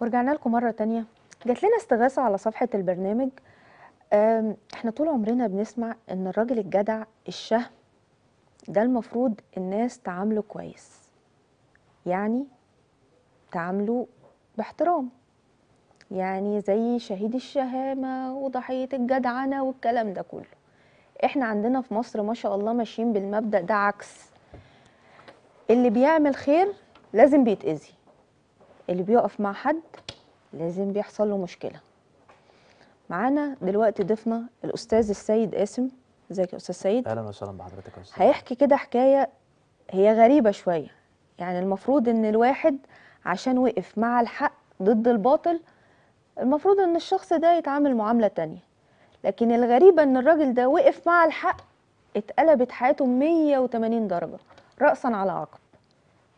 ورجعنا لكم مرة تانية جات لنا استغاثة على صفحة البرنامج احنا طول عمرنا بنسمع ان الراجل الجدع الشهم ده المفروض الناس تعامله كويس يعني تعامله باحترام يعني زي شهيد الشهامة وضحية الجدعنة والكلام ده كله احنا عندنا في مصر ما شاء الله ماشيين بالمبدأ ده عكس اللي بيعمل خير لازم بيتأذي اللي بيقف مع حد لازم بيحصل له مشكله معانا دلوقتي ضيفنا الاستاذ السيد قاسم ازيك يا استاذ سيد اهلا وسهلا بحضرتك يا استاذ هيحكي كده حكايه هي غريبه شويه يعني المفروض ان الواحد عشان وقف مع الحق ضد الباطل المفروض ان الشخص ده يتعامل معامله تانية لكن الغريبه ان الراجل ده وقف مع الحق اتقلبت حياته 180 درجه راسا على عقب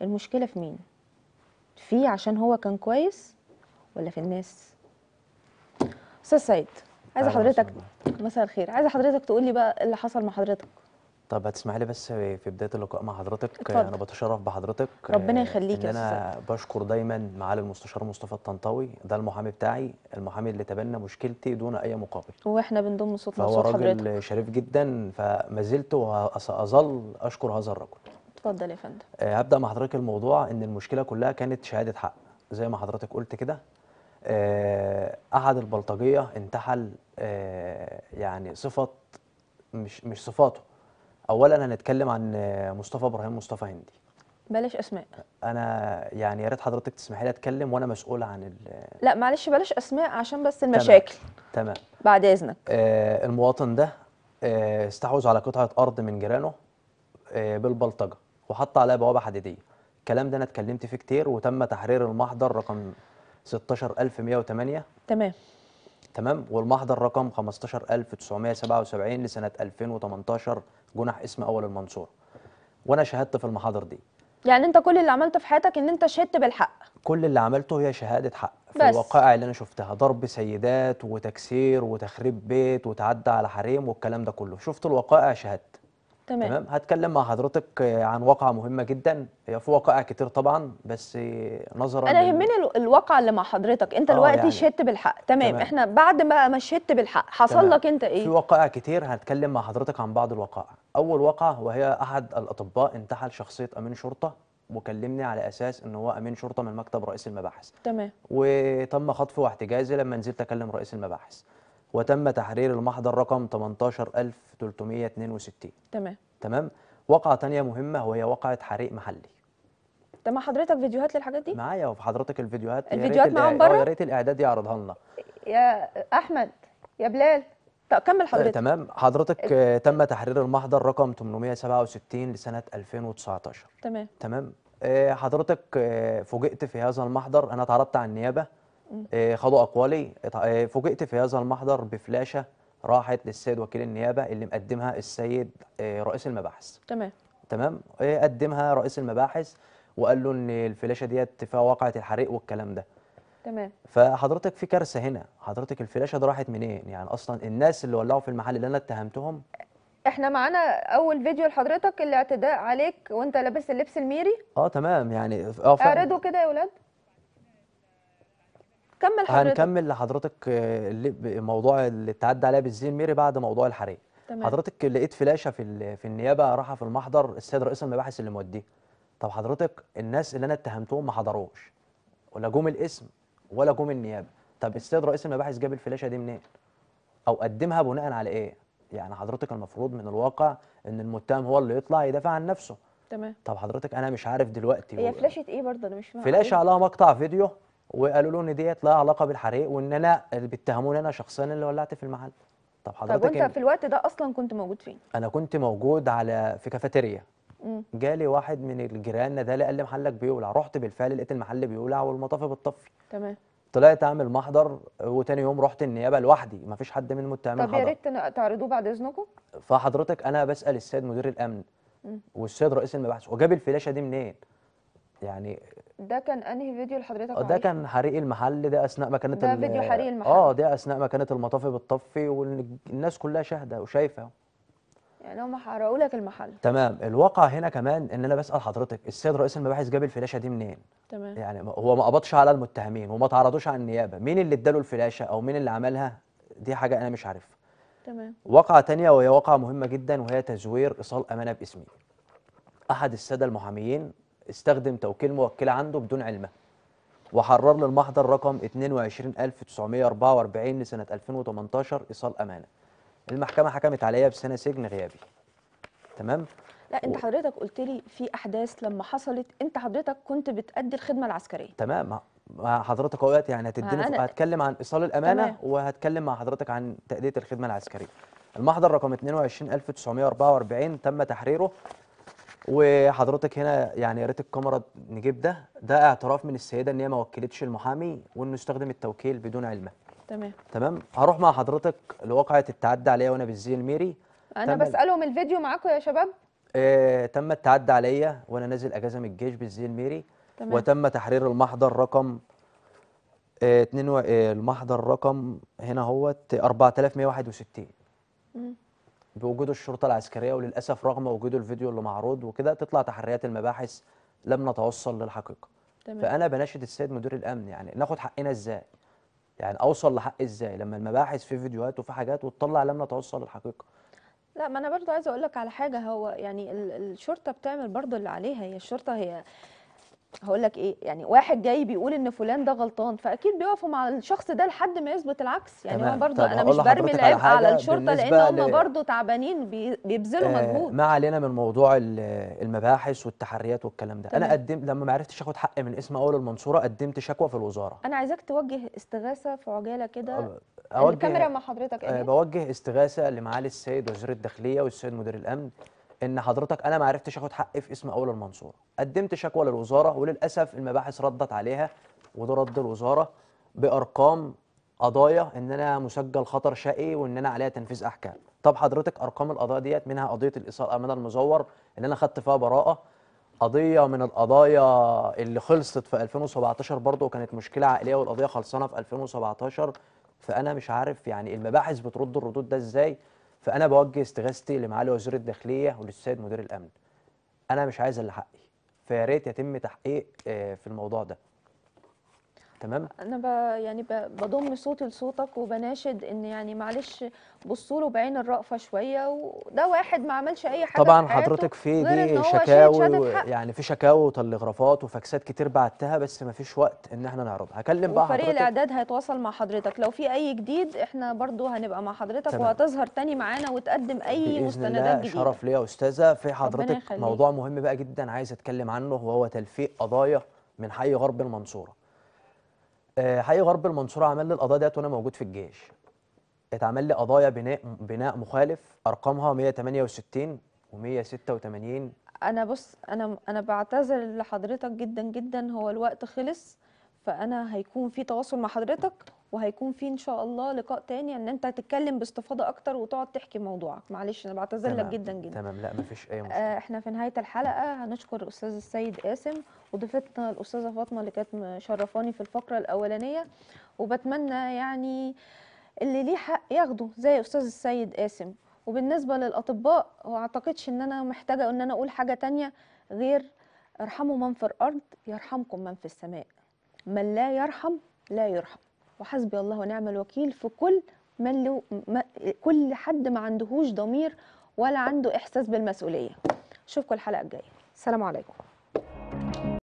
المشكله في مين فيه عشان هو كان كويس ولا في الناس استاذ سعيد عايزه حضرتك مساء الخير عايزه حضرتك تقول لي بقى اللي حصل مع حضرتك طب هتسمح لي بس في بدايه اللقاء مع حضرتك اتفضل. انا بتشرف بحضرتك ربنا آه، يخليك يا إن انا بشكر دايما معالي المستشار مصطفى الطنطاوي ده المحامي بتاعي المحامي اللي تبنى مشكلتي دون اي مقابل واحنا بنضم صوتنا لصوت حضرتك هو راجل شريف جدا فما زلت وساظل اشكر هذا الرجل اتفضل يا فندم آه، هبدا مع حضرتك الموضوع ان المشكله كلها كانت شهاده حق زي ما حضرتك قلت كده آه، احد البلطجيه انتحل آه، يعني صفه مش مش صفاته اولا هنتكلم عن مصطفى ابراهيم مصطفى هندي بلاش اسماء انا يعني يا ريت حضرتك تسمحي لي اتكلم وانا مسؤول عن لا معلش بلاش اسماء عشان بس المشاكل تمام, تمام. بعد اذنك آه المواطن ده آه استحوذ على قطعه ارض من جيرانه آه بالبلطجه وحط عليها بوابه حديديه الكلام ده انا اتكلمت فيه كتير وتم تحرير المحضر رقم 16108 تمام تمام والمحضر رقم 15977 لسنه 2018 جنح اسم اول المنصوره وانا شهدت في المحاضر دي يعني انت كل اللي عملته في حياتك ان انت شهدت بالحق كل اللي عملته هي شهاده حق في بس. الوقائع اللي انا شفتها ضرب سيدات وتكسير وتخريب بيت وتعدى على حريم والكلام ده كله شفت الوقائع شهدت تمام. تمام هتكلم مع حضرتك عن واقعه مهمه جدا هي في وقائع كتير طبعا بس نظرا انا يهمني الواقعه اللي مع حضرتك انت آه، دلوقتي يعني. شهدت بالحق تمام. تمام احنا بعد ما ما شهدت بالحق حصل تمام. لك انت ايه في وقائع كتير هنتكلم مع حضرتك عن بعض الوقائع اول وقعه وهي احد الاطباء انتحل شخصيه امين شرطه وكلمني على اساس ان هو امين شرطه من مكتب رئيس المباحث تمام وتم خطفه واحتجازي لما نزلت اكلم رئيس المباحث وتم تحرير المحضر رقم 18362 تمام تمام وقعة تانية مهمة وهي وقعة حريق محلي طب مع حضرتك فيديوهات للحاجات دي؟ معايا وفي حضرتك الفيديوهات الفيديوهات معاهم بره؟ يا ريت الاعداد يعرضها لنا يا احمد يا بلال طب كمل آه، حضرتك تمام حضرتك ال... آه، تم تحرير المحضر رقم 867 لسنة 2019 تمام تمام آه، حضرتك فوجئت في هذا المحضر انا اتعرضت على النيابه آه، خدوا أقوالي آه، فوجئت في هذا المحضر بفلاشة راحت للسيد وكيل النيابة اللي مقدمها السيد آه، رئيس المباحث تمام تمام قدمها رئيس المباحث وقال له ان الفلاشة ديت فيها وقعة الحريق والكلام ده تمام فحضرتك في كارثه هنا حضرتك الفلاشه دي راحت منين يعني اصلا الناس اللي ولعوا في المحل اللي انا اتهمتهم احنا معانا اول فيديو لحضرتك الاعتداء عليك وانت لابس اللبس الميري اه تمام يعني اه اعرضه كده يا ولاد كمل حضرتك هنكمل لحضرتك آه، موضوع اللي اتعدى عليها بالزين ميري بعد موضوع الحريق تمام. حضرتك لقيت فلاشه في في النيابه راحه في المحضر السيد رئيس المباحث اللي موديه طب حضرتك الناس اللي انا اتهمتهم ما حضروش ولا جم الاسم ولا جم النيابه طب السيد رئيس المباحث جاب الفلاشه دي منين او قدمها بناء على ايه يعني حضرتك المفروض من الواقع ان المتهم هو اللي يطلع يدافع عن نفسه تمام طب حضرتك انا مش عارف دلوقتي هي فلاشه ايه برضه انا مش فاهم فلاشه عليها مقطع فيديو وقالوا له ان ديت لها علاقه بالحريق وان انا بيتهموني انا شخصيا اللي ولعت في المحل طب حضرتك طب وانت إيه؟ في الوقت ده اصلا كنت موجود فين انا كنت موجود على في كافيتيريا جالي واحد من الجيران ده قال لي محلك بيولع رحت بالفعل لقيت المحل بيولع والمطافي بتطفي تمام طلعت اعمل محضر وتاني يوم رحت النيابه لوحدي مفيش حد من المتهمين طب يا ريت تعرضوه بعد اذنكم فحضرتك انا بسال السيد مدير الامن والسيد رئيس المباحث وجاب الفلاشه دي منين يعني ده كان انهي فيديو لحضرتك آه، ده كان حريق المحل ده اثناء ما كانت ده فيديو حريق المحل اه ده اثناء ما كانت المطافي بتطفي والناس كلها شاهده وشايفه يعني هم حرقوا لك المحل تمام الواقع هنا كمان ان انا بسال حضرتك السيد رئيس المباحث جاب الفلاشه دي منين تمام يعني هو ما قبضش على المتهمين وما تعرضوش على النيابه مين اللي اداله الفلاشه او مين اللي عملها دي حاجه انا مش عارفها تمام واقعه ثانيه وهي واقعه مهمه جدا وهي تزوير ايصال امانه باسمي احد الساده المحاميين استخدم توكيل موكلة عنده بدون علمه وحرر للمحضر رقم 22944 لسنة 2018 إيصال أمانة المحكمة حكمت عليا بسنة سجن غيابي تمام لا انت حضرتك قلت لي في احداث لما حصلت انت حضرتك كنت بتأدي الخدمه العسكريه تمام مع حضرتك اوقات يعني هتديني أنا... هتكلم عن ايصال الامانه تمام. وهتكلم مع حضرتك عن تاديه الخدمه العسكريه المحضر رقم 22944 تم تحريره وحضرتك هنا يعني يا ريت الكاميرا نجيب ده ده اعتراف من السيده ان هي ما وكلتش المحامي وانه استخدم التوكيل بدون علمه تمام تمام هروح مع حضرتك لواقعه التعدي عليا وانا بالزي الميري انا بسالهم الفيديو معاكم يا شباب آه تم التعدي عليا وانا نازل اجازه من الجيش بالزي الميري تمام. وتم تحرير المحضر رقم آه و... آه المحضر رقم هنا هو 4161 امم بوجود الشرطه العسكريه وللاسف رغم وجود الفيديو اللي معروض وكده تطلع تحريات المباحث لم نتوصل للحقيقه تمام. فانا بناشد السيد مدير الامن يعني ناخد حقنا ازاي يعني اوصل لحقي ازاي لما المباحث في فيديوهات وفي حاجات وتطلع لم نتوصل للحقيقه لا ما انا برضو عايزه اقول لك على حاجه هو يعني الشرطه بتعمل برضو اللي عليها هي الشرطه هي هقول لك ايه يعني واحد جاي بيقول ان فلان ده غلطان فاكيد بيقفوا مع الشخص ده لحد ما يثبت العكس يعني هو برضه انا مش برمي العبء على, على الشرطه لان هم ل... برضه تعبانين بيبذلوا آه مجهود ما علينا من موضوع المباحث والتحريات والكلام ده تمام. انا قدمت لما ما عرفتش اخد حق من اسم اول المنصوره قدمت شكوى في الوزاره انا عايزاك توجه استغاثه في عجاله كده الكاميرا مع حضرتك آه إيه؟ بوجه استغاثه لمعالي السيد وزير الداخليه والسيد مدير الامن ان حضرتك انا ما عرفتش اخد حقي في اسم اول المنصوره قدمت شكوى للوزاره وللاسف المباحث ردت عليها وده رد الوزاره بارقام قضايا ان انا مسجل خطر شقي وان انا عليها تنفيذ احكام طب حضرتك ارقام القضايا ديت منها قضيه الايصال امانه المزور ان انا خدت فيها براءه قضيه من القضايا اللي خلصت في 2017 برضه وكانت مشكله عائليه والقضيه خلصانه في 2017 فانا مش عارف يعني المباحث بترد الردود ده ازاي فانا بوجه استغاثتي لمعالي وزير الداخليه وللسيد مدير الامن انا مش عايز الا حقي فيا ريت يتم تحقيق آه، في الموضوع ده تمام انا ب... يعني ب... بضم صوتي لصوتك وبناشد ان يعني معلش بصوا له بعين الرأفة شويه وده واحد ما عملش اي حاجه طبعا في حضرتك في دي شكاوي و... يعني في شكاوي وتلغرافات وفاكسات كتير بعتها بس ما فيش وقت ان احنا نعرضها هكلم بقى حضرتك فريق الاعداد هيتواصل مع حضرتك لو في اي جديد احنا برضو هنبقى مع حضرتك تمام. وهتظهر تاني معانا وتقدم اي مستندات الله جديده شرف ليا يا استاذه في حضرتك موضوع مهم بقى جدا عايز اتكلم عنه وهو تلفيق قضايا من حي غرب المنصوره آه، حقيقي غرب المنصوره عمل لي القضايا ديت وانا موجود في الجيش اتعمل لي قضايا بناء بناء مخالف ارقامها 168 و186 انا بص انا انا بعتذر لحضرتك جدا جدا هو الوقت خلص فانا هيكون في تواصل مع حضرتك وهيكون في ان شاء الله لقاء تاني يعني ان انت تتكلم باستفاضه اكتر وتقعد تحكي موضوعك معلش انا بعتذر لك جدا جدا تمام لا مفيش اي آه، مشكله آه احنا في نهايه الحلقه هنشكر الاستاذ السيد قاسم وضيفتنا الاستاذه فاطمه اللي كانت مشرفاني في الفقره الاولانيه وبتمنى يعني اللي ليه حق ياخده زي استاذ السيد قاسم وبالنسبه للاطباء ما اعتقدش ان انا محتاجه ان انا اقول حاجه تانية غير ارحموا من في الارض يرحمكم من في السماء من لا يرحم لا يرحم وحسبي الله ونعم الوكيل في كل من له كل حد ما عندهوش ضمير ولا عنده احساس بالمسؤوليه اشوفكم الحلقه الجايه السلام عليكم